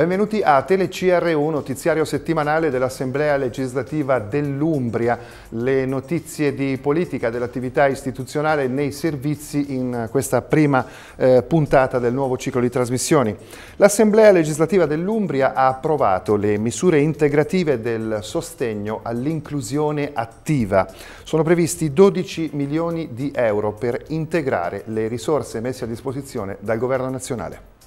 Benvenuti a TeleCR1, notiziario settimanale dell'Assemblea legislativa dell'Umbria. Le notizie di politica, dell'attività istituzionale nei servizi in eh, questa prima eh, puntata del nuovo ciclo di trasmissioni. L'Assemblea legislativa dell'Umbria ha approvato le misure integrative del sostegno all'inclusione attiva. Sono previsti 12 milioni di euro per integrare le risorse messe a disposizione dal Governo nazionale.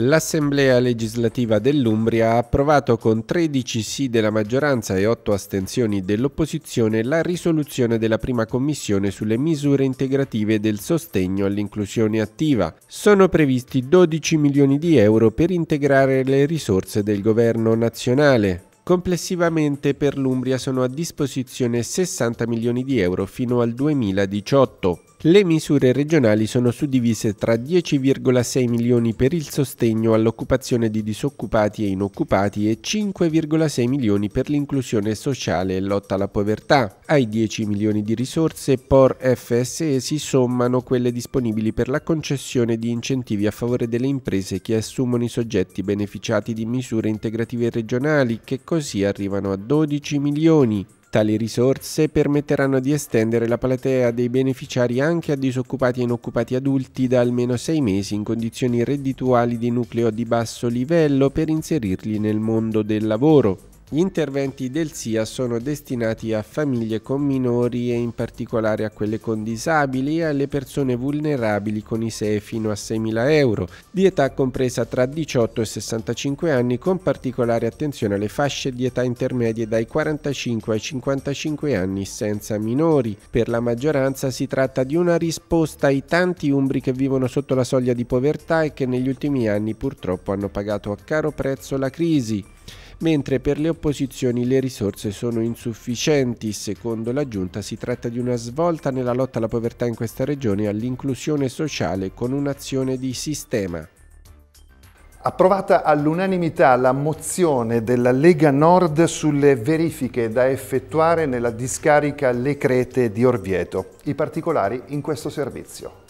L'Assemblea legislativa dell'Umbria ha approvato con 13 sì della maggioranza e 8 astensioni dell'opposizione la risoluzione della prima commissione sulle misure integrative del sostegno all'inclusione attiva. Sono previsti 12 milioni di euro per integrare le risorse del governo nazionale, Complessivamente per l'Umbria sono a disposizione 60 milioni di euro fino al 2018. Le misure regionali sono suddivise tra 10,6 milioni per il sostegno all'occupazione di disoccupati e inoccupati e 5,6 milioni per l'inclusione sociale e lotta alla povertà. Ai 10 milioni di risorse POR FSE si sommano quelle disponibili per la concessione di incentivi a favore delle imprese che assumono i soggetti beneficiati di misure integrative regionali che così arrivano a 12 milioni. Tali risorse permetteranno di estendere la platea dei beneficiari anche a disoccupati e inoccupati adulti da almeno sei mesi in condizioni reddituali di nucleo di basso livello per inserirli nel mondo del lavoro. Gli interventi del SIA sono destinati a famiglie con minori e in particolare a quelle con disabili e alle persone vulnerabili con i ISEE fino a 6.000 euro, di età compresa tra 18 e 65 anni con particolare attenzione alle fasce di età intermedie dai 45 ai 55 anni senza minori. Per la maggioranza si tratta di una risposta ai tanti umbri che vivono sotto la soglia di povertà e che negli ultimi anni purtroppo hanno pagato a caro prezzo la crisi mentre per le opposizioni le risorse sono insufficienti. Secondo la Giunta si tratta di una svolta nella lotta alla povertà in questa regione e all'inclusione sociale con un'azione di sistema. Approvata all'unanimità la mozione della Lega Nord sulle verifiche da effettuare nella discarica Le Crete di Orvieto. I particolari in questo servizio.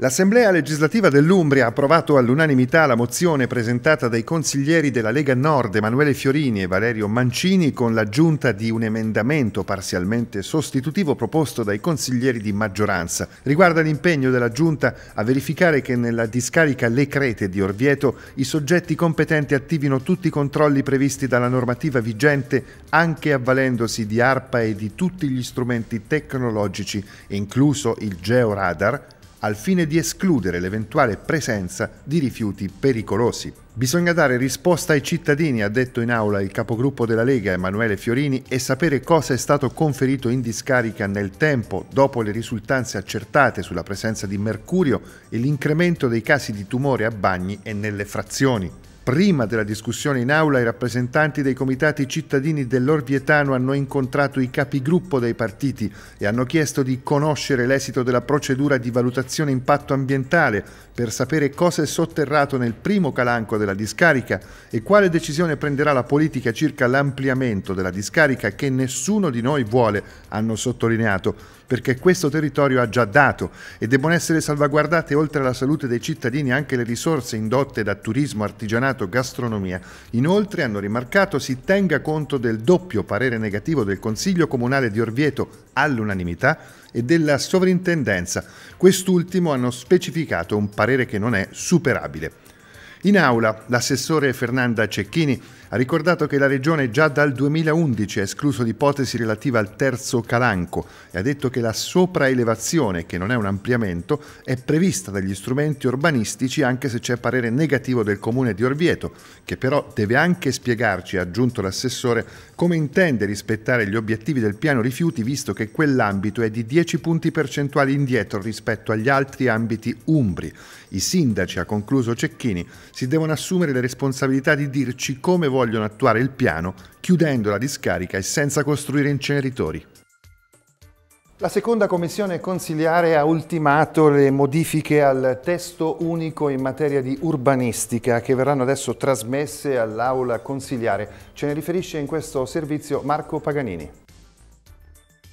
L'Assemblea legislativa dell'Umbria ha approvato all'unanimità la mozione presentata dai consiglieri della Lega Nord Emanuele Fiorini e Valerio Mancini con l'aggiunta di un emendamento parzialmente sostitutivo proposto dai consiglieri di maggioranza. Riguarda l'impegno della Giunta a verificare che nella discarica Le Crete di Orvieto i soggetti competenti attivino tutti i controlli previsti dalla normativa vigente anche avvalendosi di ARPA e di tutti gli strumenti tecnologici, incluso il georadar, al fine di escludere l'eventuale presenza di rifiuti pericolosi. Bisogna dare risposta ai cittadini, ha detto in aula il capogruppo della Lega Emanuele Fiorini, e sapere cosa è stato conferito in discarica nel tempo, dopo le risultanze accertate sulla presenza di mercurio e l'incremento dei casi di tumore a bagni e nelle frazioni. Prima della discussione in aula i rappresentanti dei comitati cittadini dell'Orvietano hanno incontrato i capigruppo dei partiti e hanno chiesto di conoscere l'esito della procedura di valutazione impatto ambientale per sapere cosa è sotterrato nel primo calanco della discarica e quale decisione prenderà la politica circa l'ampliamento della discarica che nessuno di noi vuole, hanno sottolineato perché questo territorio ha già dato e debbono essere salvaguardate oltre alla salute dei cittadini anche le risorse indotte da turismo, artigianato, gastronomia. Inoltre, hanno rimarcato, si tenga conto del doppio parere negativo del Consiglio Comunale di Orvieto all'unanimità e della sovrintendenza. Quest'ultimo hanno specificato un parere che non è superabile. In aula l'assessore Fernanda Cecchini ha ricordato che la Regione già dal 2011 ha escluso l'ipotesi relativa al terzo calanco e ha detto che la sopraelevazione, che non è un ampliamento, è prevista dagli strumenti urbanistici anche se c'è parere negativo del comune di Orvieto, che però deve anche spiegarci, ha aggiunto l'assessore, come intende rispettare gli obiettivi del piano rifiuti visto che quell'ambito è di 10 punti percentuali indietro rispetto agli altri ambiti umbri. I sindaci, ha concluso Cecchini, si devono assumere le responsabilità di dirci come vogliono attuare il piano, chiudendo la discarica e senza costruire inceneritori. La seconda commissione consiliare ha ultimato le modifiche al testo unico in materia di urbanistica che verranno adesso trasmesse all'aula consiliare. Ce ne riferisce in questo servizio Marco Paganini.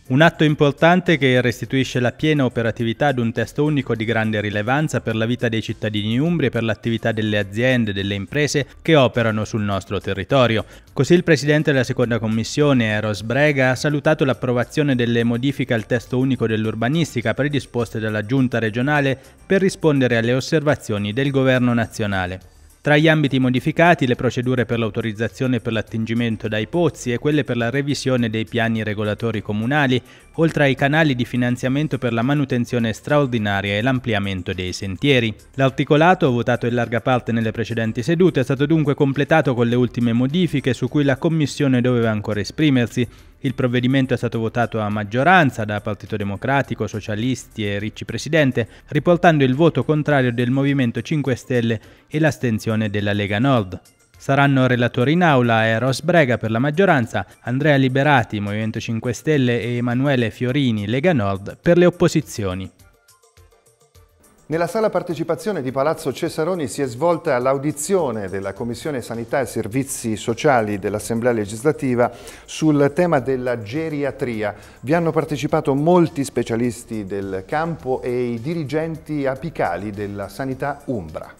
Un atto importante che restituisce la piena operatività ad un testo unico di grande rilevanza per la vita dei cittadini umbri e per l'attività delle aziende e delle imprese che operano sul nostro territorio. Così il presidente della seconda commissione, Eros Brega, ha salutato l'approvazione delle modifiche al testo unico dell'urbanistica predisposte dalla giunta regionale per rispondere alle osservazioni del governo nazionale. Tra gli ambiti modificati le procedure per l'autorizzazione per l'attingimento dai pozzi e quelle per la revisione dei piani regolatori comunali, oltre ai canali di finanziamento per la manutenzione straordinaria e l'ampliamento dei sentieri. L'articolato, votato in larga parte nelle precedenti sedute, è stato dunque completato con le ultime modifiche su cui la Commissione doveva ancora esprimersi, il provvedimento è stato votato a maggioranza da Partito Democratico, Socialisti e Ricci Presidente, riportando il voto contrario del Movimento 5 Stelle e l'astensione della Lega Nord. Saranno relatori in aula Eros Brega per la maggioranza, Andrea Liberati, Movimento 5 Stelle e Emanuele Fiorini, Lega Nord, per le opposizioni. Nella sala partecipazione di Palazzo Cesaroni si è svolta l'audizione della Commissione Sanità e Servizi Sociali dell'Assemblea legislativa sul tema della geriatria. Vi hanno partecipato molti specialisti del campo e i dirigenti apicali della sanità Umbra.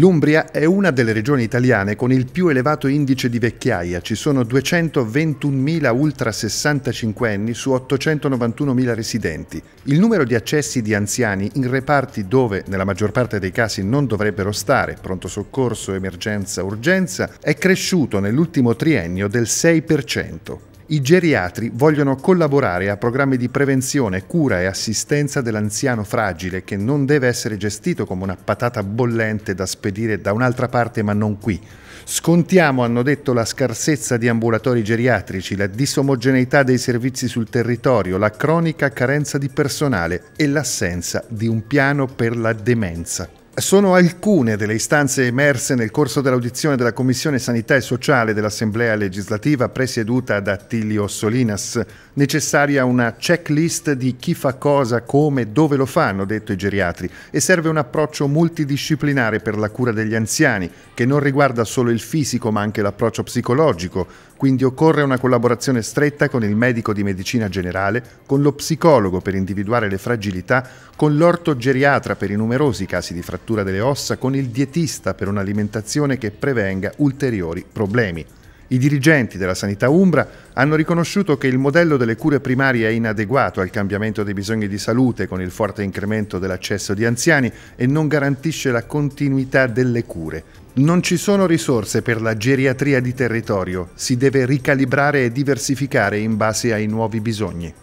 L'Umbria è una delle regioni italiane con il più elevato indice di vecchiaia, ci sono 221.000 ultra 65 anni su 891.000 residenti. Il numero di accessi di anziani in reparti dove nella maggior parte dei casi non dovrebbero stare, pronto soccorso, emergenza, urgenza, è cresciuto nell'ultimo triennio del 6%. I geriatri vogliono collaborare a programmi di prevenzione, cura e assistenza dell'anziano fragile che non deve essere gestito come una patata bollente da spedire da un'altra parte ma non qui. Scontiamo, hanno detto, la scarsezza di ambulatori geriatrici, la disomogeneità dei servizi sul territorio, la cronica carenza di personale e l'assenza di un piano per la demenza. Sono alcune delle istanze emerse nel corso dell'audizione della Commissione Sanità e Sociale dell'Assemblea legislativa presieduta da Tilio Solinas. Necessaria una checklist di chi fa cosa, come, dove lo fa, hanno detto i geriatri, e serve un approccio multidisciplinare per la cura degli anziani, che non riguarda solo il fisico ma anche l'approccio psicologico, quindi occorre una collaborazione stretta con il medico di medicina generale, con lo psicologo per individuare le fragilità, con l'ortogeriatra per i numerosi casi di frattura delle ossa, con il dietista per un'alimentazione che prevenga ulteriori problemi. I dirigenti della sanità umbra hanno riconosciuto che il modello delle cure primarie è inadeguato al cambiamento dei bisogni di salute con il forte incremento dell'accesso di anziani e non garantisce la continuità delle cure. Non ci sono risorse per la geriatria di territorio, si deve ricalibrare e diversificare in base ai nuovi bisogni.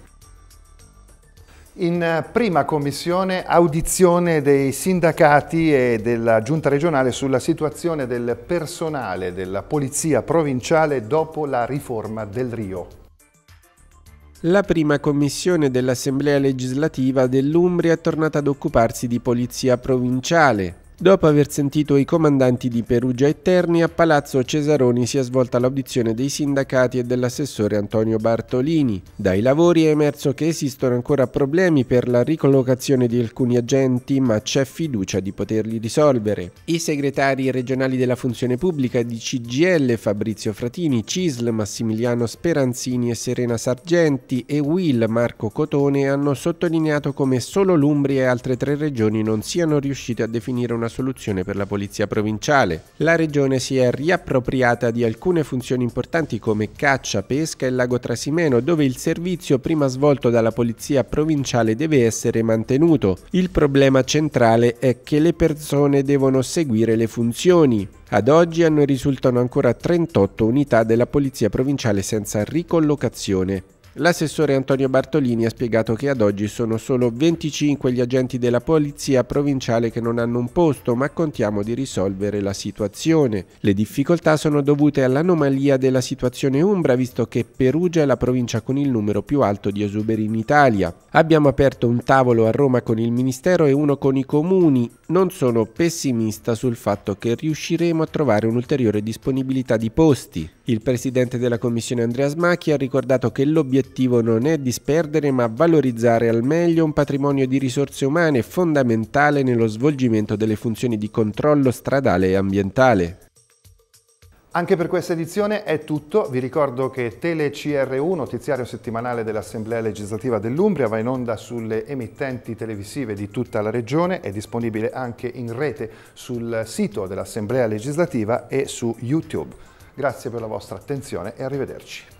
In eh, prima commissione audizione dei sindacati e della giunta regionale sulla situazione del personale della polizia provinciale dopo la riforma del Rio. La prima commissione dell'Assemblea legislativa dell'Umbria è tornata ad occuparsi di polizia provinciale, Dopo aver sentito i comandanti di Perugia e Terni, a Palazzo Cesaroni si è svolta l'audizione dei sindacati e dell'assessore Antonio Bartolini. Dai lavori è emerso che esistono ancora problemi per la ricollocazione di alcuni agenti, ma c'è fiducia di poterli risolvere. I segretari regionali della funzione pubblica di CGL Fabrizio Fratini, Cisl Massimiliano Speranzini e Serena Sargenti e Will Marco Cotone hanno sottolineato come solo l'Umbria e altre tre regioni non siano riuscite a definire una una soluzione per la polizia provinciale. La regione si è riappropriata di alcune funzioni importanti come caccia, pesca e lago Trasimeno, dove il servizio prima svolto dalla polizia provinciale deve essere mantenuto. Il problema centrale è che le persone devono seguire le funzioni. Ad oggi hanno risultano ancora 38 unità della polizia provinciale senza ricollocazione. L'assessore Antonio Bartolini ha spiegato che ad oggi sono solo 25 gli agenti della polizia provinciale che non hanno un posto, ma contiamo di risolvere la situazione. Le difficoltà sono dovute all'anomalia della situazione Umbra, visto che Perugia è la provincia con il numero più alto di esuberi in Italia. Abbiamo aperto un tavolo a Roma con il Ministero e uno con i comuni. Non sono pessimista sul fatto che riusciremo a trovare un'ulteriore disponibilità di posti. Il presidente della commissione Andrea Smacchi ha ricordato che l'obiettivo obiettivo non è disperdere ma valorizzare al meglio un patrimonio di risorse umane fondamentale nello svolgimento delle funzioni di controllo stradale e ambientale. Anche per questa edizione è tutto, vi ricordo che TeleCR1, notiziario settimanale dell'Assemblea legislativa dell'Umbria, va in onda sulle emittenti televisive di tutta la regione, è disponibile anche in rete sul sito dell'Assemblea legislativa e su YouTube. Grazie per la vostra attenzione e arrivederci.